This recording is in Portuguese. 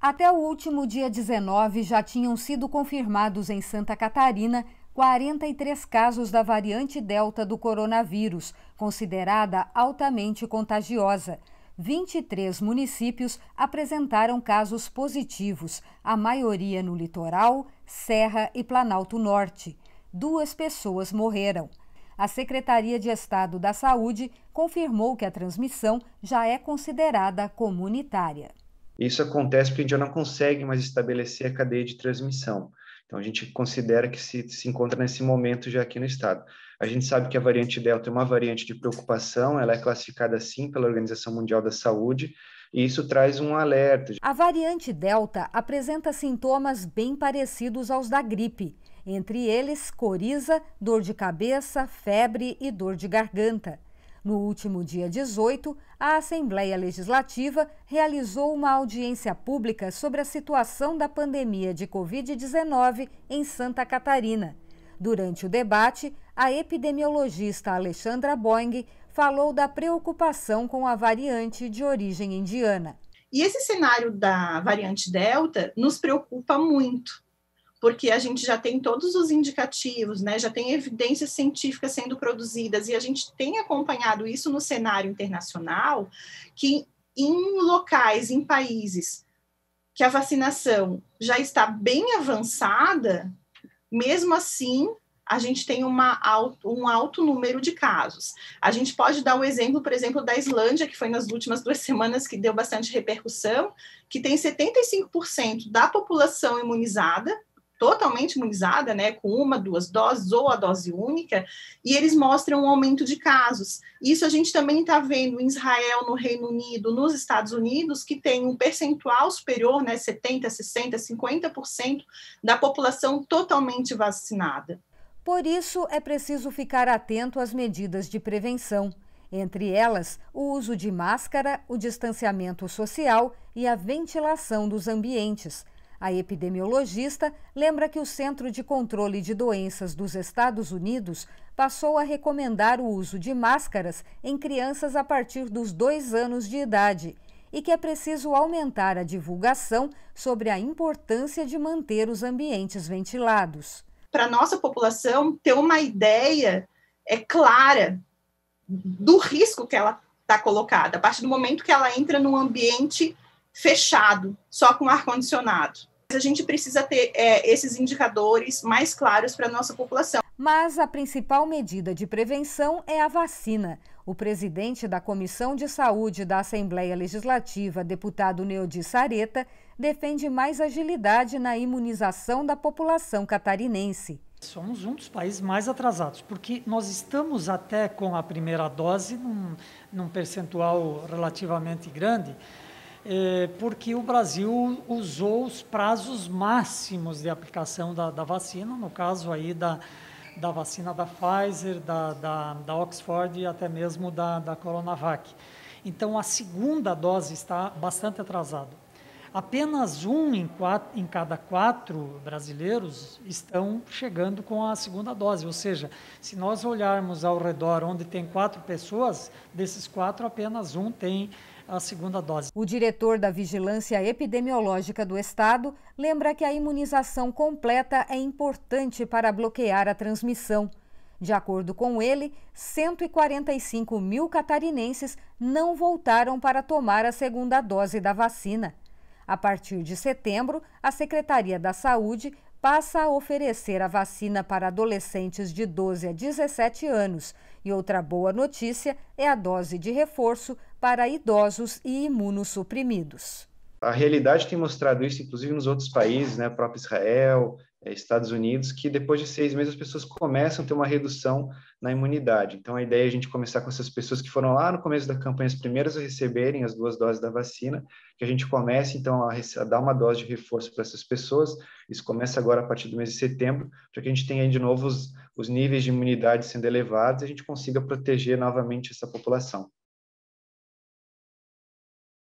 Até o último dia 19, já tinham sido confirmados em Santa Catarina 43 casos da variante Delta do coronavírus, considerada altamente contagiosa. 23 municípios apresentaram casos positivos, a maioria no litoral, Serra e Planalto Norte. Duas pessoas morreram. A Secretaria de Estado da Saúde confirmou que a transmissão já é considerada comunitária. Isso acontece porque a gente já não consegue mais estabelecer a cadeia de transmissão. Então, a gente considera que se, se encontra nesse momento já aqui no Estado. A gente sabe que a variante Delta é uma variante de preocupação, ela é classificada assim pela Organização Mundial da Saúde, e isso traz um alerta. A variante Delta apresenta sintomas bem parecidos aos da gripe, entre eles coriza, dor de cabeça, febre e dor de garganta. No último dia 18, a Assembleia Legislativa realizou uma audiência pública sobre a situação da pandemia de Covid-19 em Santa Catarina. Durante o debate, a epidemiologista Alexandra Boing falou da preocupação com a variante de origem indiana. E esse cenário da variante Delta nos preocupa muito, porque a gente já tem todos os indicativos, né? já tem evidências científicas sendo produzidas, e a gente tem acompanhado isso no cenário internacional, que em locais, em países que a vacinação já está bem avançada, mesmo assim, a gente tem uma um alto número de casos. A gente pode dar o um exemplo, por exemplo, da Islândia, que foi nas últimas duas semanas que deu bastante repercussão, que tem 75% da população imunizada, totalmente imunizada, né, com uma, duas doses ou a dose única, e eles mostram um aumento de casos. Isso a gente também está vendo em Israel, no Reino Unido, nos Estados Unidos, que tem um percentual superior, né, 70, 60, 50% da população totalmente vacinada. Por isso é preciso ficar atento às medidas de prevenção, entre elas o uso de máscara, o distanciamento social e a ventilação dos ambientes a epidemiologista lembra que o Centro de Controle de Doenças dos Estados Unidos passou a recomendar o uso de máscaras em crianças a partir dos dois anos de idade e que é preciso aumentar a divulgação sobre a importância de manter os ambientes ventilados. Para a nossa população ter uma ideia é clara do risco que ela está colocada, a partir do momento que ela entra num ambiente fechado, só com ar-condicionado. A gente precisa ter é, esses indicadores mais claros para a nossa população. Mas a principal medida de prevenção é a vacina. O presidente da Comissão de Saúde da Assembleia Legislativa, deputado Neodi Sareta, defende mais agilidade na imunização da população catarinense. Somos um dos países mais atrasados, porque nós estamos até com a primeira dose num, num percentual relativamente grande, é, porque o Brasil usou os prazos máximos de aplicação da, da vacina, no caso aí da, da vacina da Pfizer, da, da, da Oxford e até mesmo da, da Coronavac. Então, a segunda dose está bastante atrasada apenas um em, quatro, em, cada quatro brasileiros estão chegando com a segunda dose. Ou seja, se nós olharmos ao redor onde tem quatro pessoas, desses quatro, apenas um tem a segunda dose. O diretor da Vigilância Epidemiológica do Estado lembra que a imunização completa é importante para bloquear a transmissão. De acordo com ele, 145 mil catarinenses não voltaram para tomar a segunda dose da vacina. A partir de setembro, a Secretaria da Saúde passa a oferecer a vacina para adolescentes de 12 a 17 anos. E outra boa notícia é a dose de reforço para idosos e imunossuprimidos. A realidade tem mostrado isso, inclusive nos outros países, né, próprio Israel, eh, Estados Unidos, que depois de seis meses as pessoas começam a ter uma redução na imunidade. Então, a ideia é a gente começar com essas pessoas que foram lá no começo da campanha as primeiras a receberem as duas doses da vacina, que a gente comece, então, a, dar uma dose de reforço para essas pessoas. Isso começa agora a partir do mês de setembro, para que a gente tenha aí de novo os, os níveis de imunidade sendo elevados e a gente consiga proteger novamente essa população.